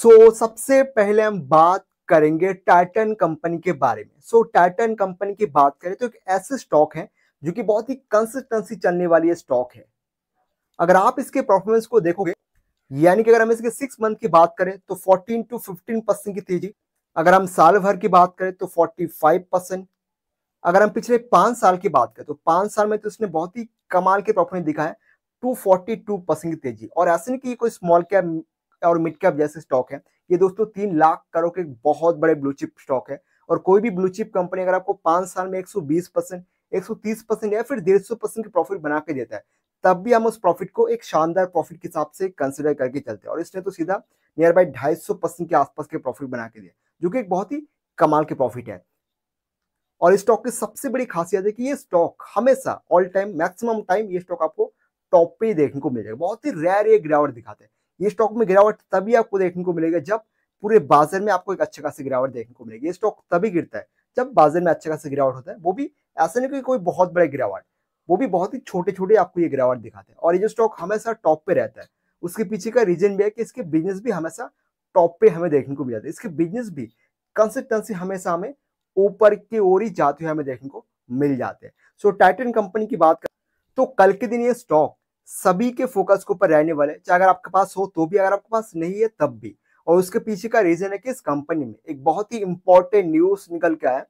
सो so, सबसे पहले हम बात करेंगे टाइटन कंपनी के बारे में सो so, टाइटन कंपनी की बात करें तो एक ऐसे स्टॉक है जो कि बहुत ही कंसिस्टेंसी चलने वाली स्टॉक है अगर आप इसके परफॉर्मेंस को देखोगे यानी कि अगर हम इसके सिक्स मंथ की बात करें तो 14 टू 15 परसेंट की तेजी अगर हम साल भर की बात करें तो 45 परसेंट अगर हम पिछले पांच साल की बात करें तो पांच साल में तो इसने बहुत ही कमाल के प्रॉफिट दिखा है टू परसेंट की तेजी और ऐसे नहीं कि कोई स्मॉल कैप और मिड कैप जैसे स्टॉक है ये दोस्तों तीन लाख करोड़ के बहुत बड़े ब्लू चिप स्टॉक है और कोई भी ब्लू चिप कंपनी अगर आपको पांच साल में बीस परसेंट एक परसेंट या फिर डेढ़ परसेंट की प्रॉफिट बना के देता है तब भी हम उस प्रॉफिट को एक शानदार प्रॉफिट के हिसाब से कंसिडर करके चलते हैं और इसने तो सीधा नियर बाई ढाई परसेंट के आसपास के प्रॉफिट बना के दिया जो कि एक बहुत ही कमाल के प्रॉफिट है और इस स्टॉक की सबसे बड़ी खासियत है कि ये स्टॉक हमेशा ऑल टाइम मैक्सिमम टाइम ये स्टॉक आपको टॉप पे ही देखने को मिल जाएगा बहुत ही रेयर ये गिरावट दिखाते हैं ये स्टॉक में गिरावट तभी आपको देखने को मिलेगा जब पूरे बाजार में आपको एक अच्छा खासी गिरावट देखने को मिलेगी ये स्टॉक तभी गिरता है जब बाजार में अच्छा खासा गिरावट होता है वो भी ऐसा नहीं कि कोई बहुत बड़ा गिरावट वो भी बहुत ही छोटे छोटे आपको ये गिरावट दिखाते हैं और ये जो स्टॉक हमेशा टॉप पे रहता है उसके पीछे का रीजन भी है कि इसके बिजनेस भी हमेशा टॉप पे हमें देखने को मिल जाता है इसके बिजनेस भी कंसिस्टेंसी हमेशा हमें ऊपर की ओर ही जाते हुए हमें देखने को मिल जाते हैं सो टाइटन कंपनी की बात कर तो कल के दिन ये स्टॉक सभी के फोकस के ऊपर रहने वाले चाहे अगर आपके पास हो तो भी अगर आपके पास नहीं है तब भी और उसके पीछे का रीजन है कि इस कंपनी में एक बहुत ही इंपॉर्टेंट न्यूज निकल के आया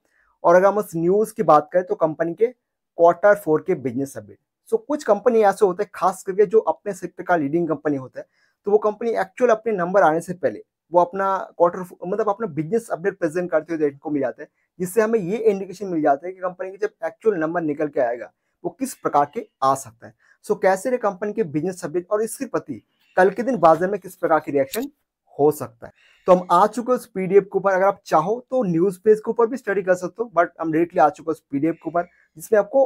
और अगर हम उस न्यूज की बात करें तो कंपनी के क्वार्टर फोर के बिजनेस अपडेट सो so, कुछ कंपनी ऐसे होते हैं खास करके जो अपने सेक्टर का लीडिंग कंपनी होता है तो वो कंपनी एक्चुअल अपने नंबर आने से पहले वो अपना क्वार्टर मतलब अपना बिजनेस अपडेट प्रेजेंट करते हुए देखने को मिल जाता है जिससे हमें ये इंडिकेशन मिल जाता है कि कंपनी के जब एक्चुअल नंबर निकल के आएगा वो किस प्रकार के आ सकता है सो so, कैसे कंपनी के बिजनेस सब्जेक्ट और इसके प्रति कल के दिन बाजार में किस प्रकार की रिएक्शन हो सकता है तो हम आ चुके हैं उस पीडीएफ के ऊपर अगर आप चाहो तो न्यूज पेज के ऊपर भी स्टडी कर सकते हो बट हम डायरेक्टली आ चुके हैं उस पीडीएफ के ऊपर जिसमें आपको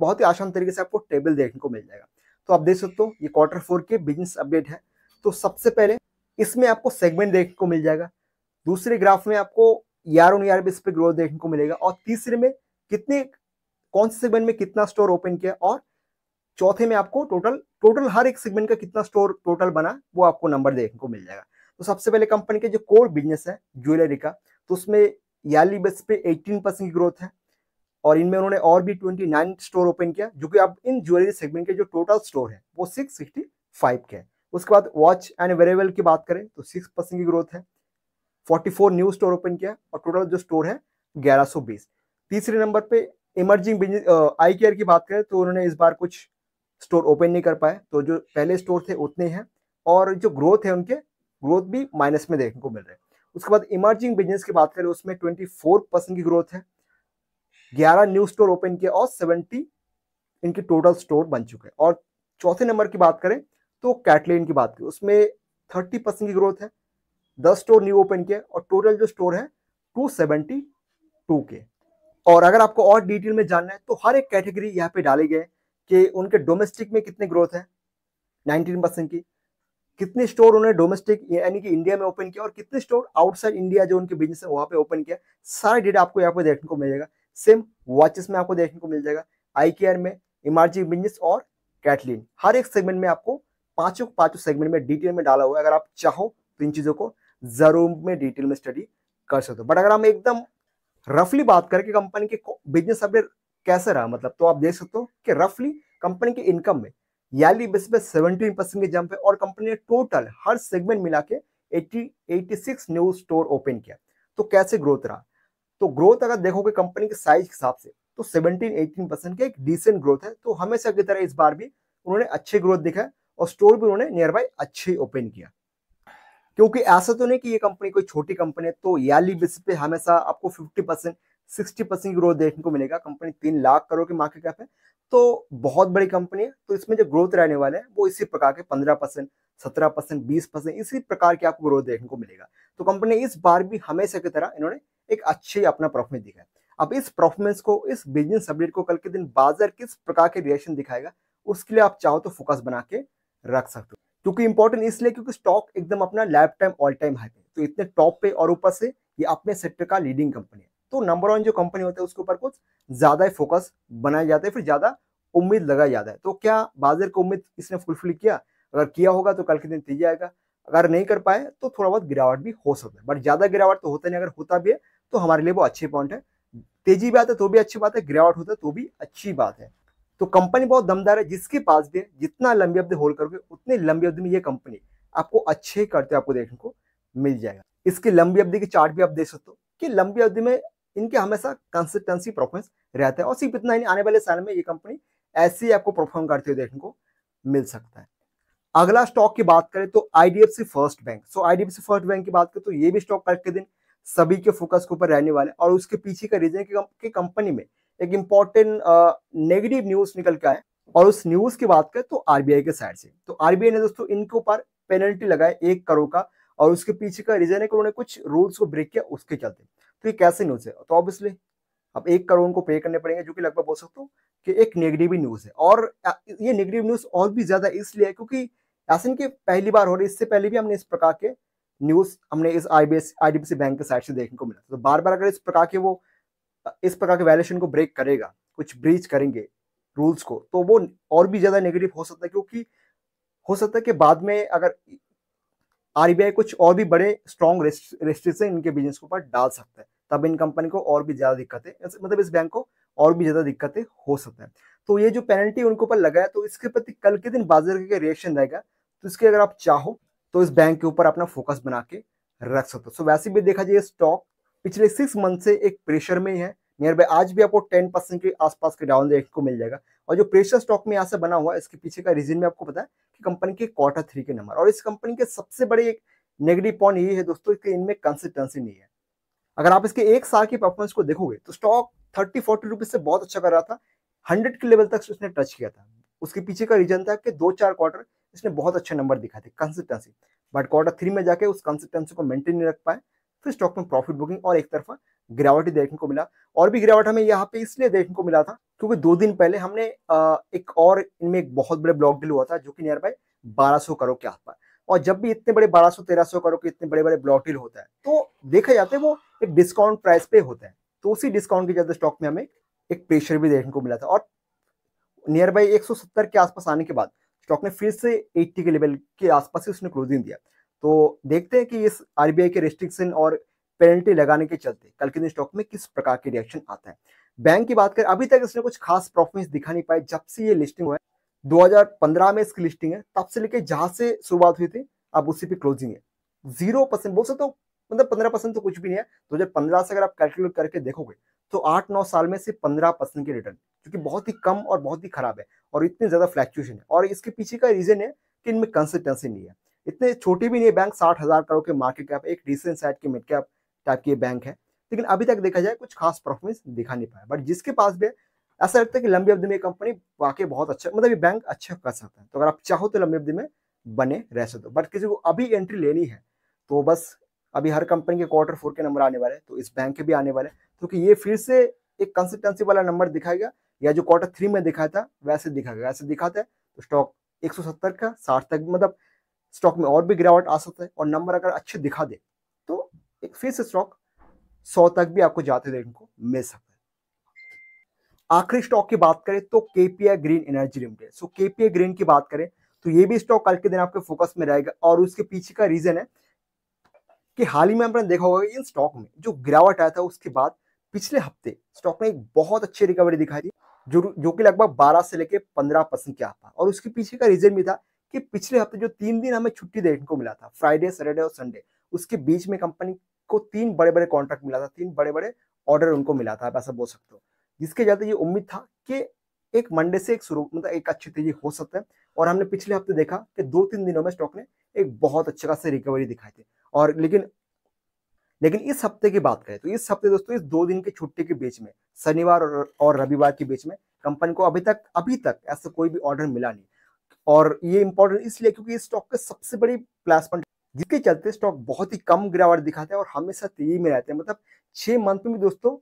बहुत ही आसान तरीके से आपको टेबल देखने को मिल जाएगा तो आप देख सकते हो ये क्वार्टर फोर के बिजनेस अपडेट है तो सबसे पहले इसमें आपको सेगमेंट देखने को मिल जाएगा दूसरे ग्राफ में आपको यार ऑन यार बेस पे ग्रोथ देखने को मिलेगा और तीसरे में कितने कौन से सेगमेंट में कितना स्टोर ओपन किया और चौथे में आपको टोटल टोटल हर एक सेगमेंट का कितना स्टोर टोटल बना वो आपको नंबर देखने को मिल जाएगा तो सबसे पहले कंपनी के जो कोर बिजनेस है ज्वेलरी का तो उसमें याली बेस पे 18 परसेंट की ग्रोथ है और इनमें उन्होंने और भी 29 स्टोर ओपन किया जो कि अब इन ज्वेलरी सेगमेंट के जो टोटल स्टोर है वो 665 के है उसके बाद वॉच एंड वेरेबल की बात करें तो 6 परसेंट की ग्रोथ है 44 न्यू स्टोर ओपन किया और टोटल जो स्टोर है 1120 तीसरे नंबर पे इमर्जिंग बिजनेस आई केयर की बात करें तो उन्होंने इस बार कुछ स्टोर ओपन नहीं कर पाए तो जो पहले स्टोर थे उतने हैं और जो ग्रोथ है उनके ग्रोथ भी माइनस में देखने को मिल रहे हैं उसके बाद इमर्जिंग बिजनेस की बात करें उसमें ट्वेंटी फोर परसेंट की ग्रोथ है ग्यारह न्यू स्टोर ओपन किए और सेवेंटी इनके टोटल स्टोर बन चुके हैं और चौथे नंबर की बात करें तो कैटलिन की बात करें उसमें थर्टी परसेंट की ग्रोथ है दस स्टोर न्यू ओपन किए और टोटल जो स्टोर है टू सेवेंटी टू के और अगर आपको और डिटेल में जानना है तो हर एक कैटेगरी यहाँ पे डाले गए कि उनके डोमेस्टिक में कितनी ग्रोथ है 19 परसेंट की कितने स्टोर उन्होंने डोमेस्टिक यानी कि इंडिया में ओपन किया और कितने स्टोर आउटसाइड इंडिया जो उनके बिजनेस है वहाँ पे ओपन किया सारा डेटा आपको यहाँ पे देखने को मिलेगा सेम वॉचेस में आपको देखने को मिल जाएगा आई केयर में इमरजी बिजनेस और कैटलिन हर एक सेगमेंट में आपको पांचों पांचों सेगमेंट में डिटेल में डाला हुआ है अगर आप चाहो तो इन चीज़ों को जरूर में डिटेल में स्टडी कर सकते हो बट अगर हम एकदम रफली बात करें कि कंपनी के बिजनेस अपडेट कैसे रहा मतलब तो आप देख सकते हो कि रफली कंपनी के इनकम में ईयरली बेस पे 17 परसेंट के जंप है और कंपनी ने टोटल हर सेगमेंट मिला के eighty six new store open किया तो कैसे ग्रोथ रहा तो ग्रोथ अगर देखोगे कंपनी के साइज के हिसाब से तो 17 18 परसेंट का एक डिसेंट ग्रोथ है तो हमेशा की तरह इस बार भी उन्होंने अच्छी ग्रोथ दिखाया और स्टोर भी उन्होंने नियर बाय अच्छे ओपन किया क्योंकि ऐसा तो नहीं कि ये कंपनी कोई छोटी कंपनी है तो याली बेसिस पे हमेशा आपको 50 परसेंट सिक्सटी परसेंट ग्रोथ देखने को मिलेगा कंपनी तीन लाख करोड़ की मार्केट कैप है तो बहुत बड़ी कंपनी है तो इसमें जो ग्रोथ रहने वाले हैं वो इसी प्रकार के पंद्रह परसेंट सत्रह परसेंट बीस परसेंट इसी प्रकार की आपको ग्रोथ देखने को मिलेगा तो कंपनी इस बार भी हमेशा की तरह इन्होंने एक अच्छी अपना परफॉर्मेंस दिखाया अब इस परफॉर्मेंस को इस बिजनेस अपडेट को कल के दिन बाजार किस प्रकार के रिएक्शन दिखाएगा उसके लिए आप चाहो तो फोकस बना के रख सकते हो क्योंकि इंपॉर्टेंट इसलिए क्योंकि स्टॉक एकदम अपना life time all time high पे तो इतने टॉप पे और ऊपर से ये अपने सेक्टर का लीडिंग कंपनी है तो नंबर वन जो कंपनी होता है उसके ऊपर कुछ ज्यादा फोकस बनाया जाता है फिर ज्यादा उम्मीद लगाया जाता है तो क्या बाजार को उम्मीद इसने फुलफिल किया अगर किया होगा तो कल के दिन तेजी आएगा अगर नहीं कर पाए तो थोड़ा बहुत गिरावट भी हो सकता है बट ज्यादा गिरावट तो होता नहीं अगर होता भी है तो हमारे लिए वो अच्छे पॉइंट है तेजी भी आता है तो भी अच्छी बात है गिरावट होता है तो भी अच्छी बात है तो कंपनी बहुत दमदार है जिसके पास भी जितना लंबी अवधि होल्ड करोगे उतनी लंबी अवधि में ये कंपनी आपको अच्छे करते आपको देखने को मिल जाएगा इसकी लंबी अवधि के चार्ट भी आप देख सकते हो कि लंबी अवधि में इनके हमेशा कंसिस्टेंसी परफॉर्मेंस रहता है और सिर्फ इतना ही आने वाले साल में ये कंपनी ऐसे ही आपको परफॉर्म करते हुए देखने को मिल सकता है अगला स्टॉक की बात करें तो IDFC first bank so IDFC first bank की बात करें तो ये भी स्टॉक कल के दिन सभी के फोकस के ऊपर रहने वाले और उसके पीछे का रीजन है कंपनी में एक इम्पॉर्टेंट नेगेटिव न्यूज निकल के आए और उस न्यूज की बात करें तो आरबीआई के साइड से तो आरबीआई ने दोस्तों इनके ऊपर पेनल्टी लगाए एक करोड़ का और उसके पीछे का रीजन है कि उन्होंने कुछ रूल्स को ब्रेक किया उसके चलते तो ये कैसे न्यूज है तो ऑब्वियसली अब एक करोड़ उनको पे करने पड़ेंगे जो कि लगभग बोल सकते हो कि एक नेगेटिव न्यूज है और ये नेगेटिव न्यूज और भी ज्यादा इसलिए है क्योंकि ऐसे इनके पहली बार हो रही इससे पहले भी हमने इस प्रकार के न्यूज हमने इस आई बी बैंक के साइड से देखने को मिला तो बार बार अगर इस प्रकार के वो इस प्रकार के वैल्यूशन को ब्रेक करेगा कुछ ब्रीच करेंगे रूल्स को तो वो और भी ज़्यादा नेगेटिव हो सकता है क्योंकि हो सकता है कि बाद में अगर आर e कुछ और भी बड़े स्ट्रॉन्ग रेस्ट्रिक्शन इनके बिजनेस के ऊपर डाल सकता है तब इन कंपनी को और भी ज़्यादा दिक्कतें मतलब इस बैंक को और भी ज़्यादा दिक्कतें हो सकता है तो ये जो पेनल्टी उनके ऊपर लगाया तो इसके प्रति कल के दिन बाजार का रिएक्शन रहेगा तो इसके अगर आप चाहो तो इस बैंक के ऊपर अपना फोकस बना के रख सकते हो सो वैसे भी देखा जाए स्टॉक पिछले सिक्स मंथ से एक प्रेशर में ही है नियर बाय आज भी आपको टेन परसेंट के आसपास के डाउन देखने को मिल जाएगा और जो प्रेशर स्टॉक में यहाँ से बना हुआ है इसके पीछे का रीजन में आपको पता है कि कंपनी के क्वार्टर थ्री के नंबर और इस कंपनी के सबसे बड़े एक नेगेटिव पॉइंट ये है दोस्तों इसके इनमें कंसिस्टेंसी नहीं है अगर आप इसके एक साल की परफॉर्मेंस को देखोगे तो स्टॉक थर्टी फोर्टी रुपीज से बहुत अच्छा कर रहा था हंड्रेड के लेवल तक उसने टच किया था उसके पीछे का रीजन था कि दो चार क्वार्टर इसने बहुत अच्छे नंबर दिखाए थे कंसिस्टेंसी बट क्वार्टर थ्री में जाके उस कंसिस्टेंसी को मेंटेन नहीं रख पाए फिर स्टॉक में प्रॉफिट बुकिंग और एक तरफा गिरावट ही देखने को मिला और भी गिरावट हमें यहाँ पे इसलिए देखने को मिला था क्योंकि दो दिन पहले हमने एक और इनमें एक बहुत बड़े ब्लॉक डील हुआ था जो कि नियर बाय बारह करोड़ के आसपास और जब भी इतने बड़े बारह सौ तेरह सौ करोड़ के इतने बड़े बड़े ब्लॉक डील होता है तो देखा जाता है वो एक डिस्काउंट प्राइस पे होता है तो उसी डिस्काउंट के चलते स्टॉक में हमें एक प्रेशर भी देखने को मिला था और नियर बाई 170 के आसपास आने के बाद स्टॉक ने फिर से एट्टी के लेवल के आसपास ही उसने क्लोजिंग दिया तो देखते हैं कि इस आरबीआई के रिस्ट्रिक्शन और पेनल्टी लगाने के चलते कल के दिन स्टॉक में किस प्रकार के रिएक्शन आता है बैंक की बात करें अभी तक इसने कुछ खास प्रॉफिट दिखा नहीं पाए जब से ये लिस्टिंग हुआ है 2015 में इसकी लिस्टिंग है तब से लेके जहां से शुरुआत हुई थी अब उसी पे क्लोजिंग है जीरो परसेंट बोल सकते हो मतलब पंद्रह परसेंट तो कुछ भी नहीं है दो हजार पंद्रह से अगर आप कैलकुलेट करके देखोगे तो आठ नौ साल में सिर्फ पंद्रह परसेंट के रिटर्न जो बहुत ही कम और बहुत ही खराब है और इतनी ज्यादा फ्लैक्चुएशन है और इसके पीछे का रीजन है कि इनमें कंसिस्टेंसी नहीं है इतने छोटी भी नहीं बैंक साठ हज़ार करोड़ के मार्केट कैप एक डिसेंट साइड की मिड कैप टाइप की बैंक है लेकिन अभी तक देखा जाए कुछ खास परफॉर्मेंस दिखा नहीं पाया बट जिसके पास भी ऐसा लगता है कि लंबी अवधि में कंपनी वाकई बहुत अच्छा मतलब ये बैंक अच्छा कर सकता है तो अगर आप चाहो तो लंबी अवधि में बने रह सकते हो बट किसी को अभी एंट्री लेनी है तो बस अभी हर कंपनी के क्वार्टर फोर के नंबर आने वाले हैं तो इस बैंक के भी आने वाले हैं क्योंकि ये फिर से एक कंसिस्टेंसी वाला नंबर दिखाएगा या जो क्वार्टर थ्री में दिखाया था वैसे दिखाएगा वैसे दिखाता है तो स्टॉक 170 का 60 तक मतलब स्टॉक में और भी गिरावट आ सकता है और नंबर अगर अच्छे दिखा दे तो एक फिर से स्टॉक सौ तक भी आपको जाते देखने को मिल सकता है आखिरी स्टॉक की बात करें तो KPI green energy limited so KPI green की बात करें तो ये भी स्टॉक कल के दिन आपके फोकस में रहेगा और उसके पीछे का रीजन है कि हाल ही में आपने देखा होगा इन स्टॉक में जो गिरावट आया था उसके बाद पिछले हफ्ते स्टॉक ने एक बहुत अच्छी रिकवरी दिखाई थी जो जो कि लगभग 12 से लेकर 15 परसेंट के आसपास और उसके पीछे का रीजन भी था कि पिछले हफ्ते जो तीन दिन हमें छुट्टी देखने को मिला था फ्राइडे सैटरडे और संडे उसके बीच में कंपनी को तीन बड़े बड़े कॉन्ट्रैक्ट मिला था तीन बड़े बड़े ऑर्डर उनको मिला था आप ऐसा बोल सकते हो जिसके चलते ये उम्मीद था कि एक मंडे से एक शुरू मतलब एक अच्छी तेजी हो सकता है और हमने पिछले हफ्ते देखा कि दो तीन दिनों में स्टॉक ने एक बहुत अच्छा खासा रिकवरी दिखाई थी और लेकिन लेकिन इस हफ्ते की बात करें तो इस हफ्ते दोस्तों इस दो दिन की छुट्टी के बीच में शनिवार और रविवार के बीच में कंपनी को अभी तक अभी तक ऐसा कोई भी ऑर्डर मिला नहीं और ये इंपॉर्टेंट इसलिए क्योंकि इस स्टॉक का सबसे बड़ी प्लस पॉइंट जिसके चलते स्टॉक बहुत ही कम गिरावट दिखाते हैं और हमेशा तेजी में रहते हैं मतलब छः मंथ में भी दोस्तों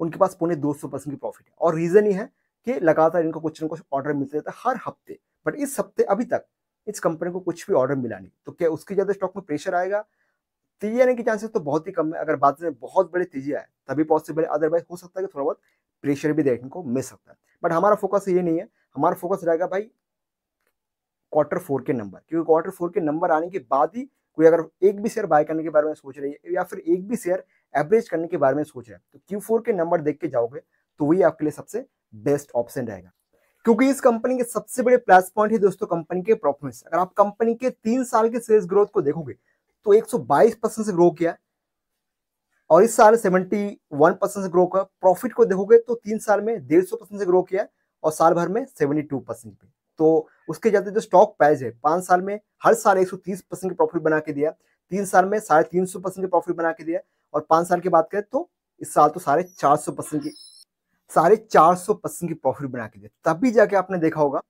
उनके पास पौने दो सौ परसेंट की प्रॉफिट है और रीज़न ये है कि लगातार इनको कुछ ना कुछ ऑर्डर मिलते रहता है हर हफ्ते बट इस हफ्ते अभी तक इस कंपनी को कुछ भी ऑर्डर मिला नहीं तो क्या उसके ज़्यादा स्टॉक में प्रेशर आएगा तेजी आने के चांसेस तो बहुत ही कम है अगर बात में बहुत बड़ी तेजी आए तभी पॉसिबल है अदरवाइज हो सकता है कि थोड़ा बहुत प्रेशर भी देखने को मिल सकता है बट हमारा फोकस ये नहीं है हमारा फोकस रहेगा भाई क्वार्टर फोर के नंबर क्योंकि क्वार्टर फोर के नंबर आने के बाद ही कोई अगर एक भी शेयर बाय करने के बारे में सोच रही है या फिर एक भी शेयर एवरेज करने के बारे में सोच रहे हैं तो क्यू फोर के नंबर देख के जाओगे तो वही आपके लिए सबसे बेस्ट ऑप्शन रहेगा क्योंकि इस कंपनी के सबसे बड़े प्लस पॉइंट है दोस्तों कंपनी के प्रॉफिट्स अगर आप कंपनी के तीन साल के सेल्स ग्रोथ को देखोगे तो एक परसेंट से ग्रो किया और इस साल वन परसेंट से ग्रो किया प्रॉफिट को देखोगे तो तीन साल में डेढ़ परसेंट से ग्रो किया और साल भर में टू परसेंट पे तो उसके चलते जो स्टॉक प्राइस है पांच साल में हर साल एक परसेंट का प्रॉफिट बना के दिया तीन साल में साढ़े तीन सौ परसेंट का प्रॉफिट बना के दिया और पांच साल की बात करें तो इस साल तो साढ़े चार सौ परसेंट की साढ़े चार सौ परसेंट की प्रॉफिट बना के दिया तभी जाके आपने देखा होगा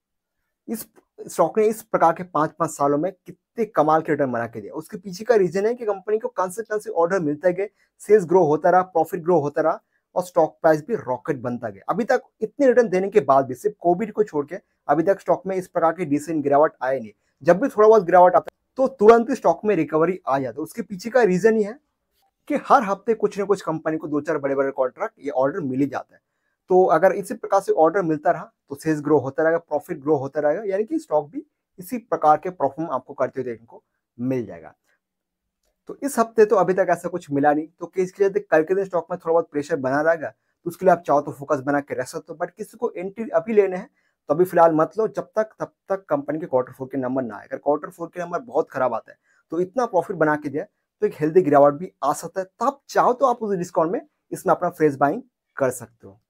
इस स्टॉक ने इस प्रकार के पांच पांच सालों में कितने कमाल के रिटर्न बना के दिया उसके पीछे का रीजन है कि कंपनी को कंसिस्टेंसी ऑर्डर मिलता गए सेल्स ग्रो होता रहा प्रॉफिट ग्रो होता रहा और स्टॉक प्राइस भी रॉकेट बनता गया अभी तक इतने रिटर्न देने के बाद भी सिर्फ कोविड को छोड़ के अभी तक स्टॉक में इस प्रकार की डिसेंट गिरावट आए नहीं जब भी थोड़ा बहुत गिरावट आता है तो तुरंत ही स्टॉक में रिकवरी आ जाता है उसके पीछे का रीजन ही है कि हर हफ्ते कुछ ना कुछ कंपनी को दो चार बड़े बड़े कॉन्ट्रैक्ट ये ऑर्डर मिल ही जाता है तो अगर इसी प्रकार से ऑर्डर मिलता रहा तो सेल्स ग्रो होता रहेगा प्रॉफिट ग्रो होता रहेगा यानी कि स्टॉक भी इसी प्रकार के परफॉर्म आपको करते हुए देखने को मिल जाएगा तो इस हफ्ते तो अभी तक ऐसा कुछ मिला नहीं तो इसके लिए तो कल के दिन स्टॉक में थोड़ा बहुत प्रेशर बना रहेगा तो उसके लिए आप चाहो तो फोकस बना के रह सकते हो बट किसी को एंट्री अभी लेने हैं तो अभी फिलहाल मत लो जब तक तब तक कंपनी के क्वार्टर फोर के नंबर ना आए अगर क्वार्टर फोर के नंबर बहुत खराब आता है तो इतना प्रॉफिट बना के दिया तो एक हेल्दी गिरावट भी आ सकता है तब चाहो तो आप उस डिस्काउंट में इसमें अपना फ्रेश बाइंग कर सकते हो